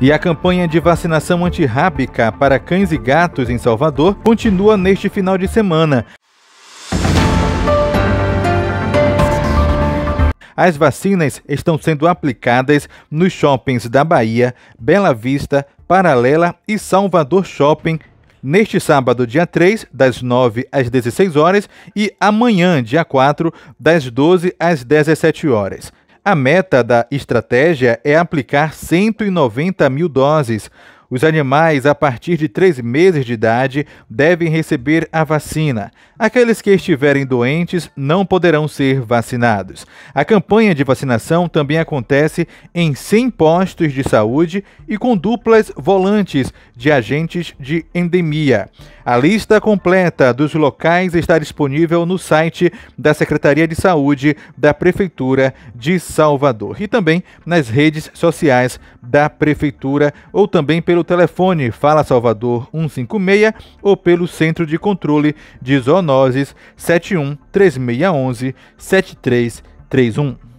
E a campanha de vacinação antirrábica para cães e gatos em Salvador continua neste final de semana. As vacinas estão sendo aplicadas nos shoppings da Bahia, Bela Vista, Paralela e Salvador Shopping neste sábado, dia 3, das 9 às 16 horas e amanhã, dia 4, das 12 às 17 horas. A meta da estratégia é aplicar 190 mil doses os animais a partir de três meses de idade devem receber a vacina. Aqueles que estiverem doentes não poderão ser vacinados. A campanha de vacinação também acontece em 100 postos de saúde e com duplas volantes de agentes de endemia. A lista completa dos locais está disponível no site da Secretaria de Saúde da Prefeitura de Salvador e também nas redes sociais da Prefeitura ou também pelo pelo telefone Fala Salvador 156 ou pelo Centro de Controle de Zoonoses 71 3611 7331.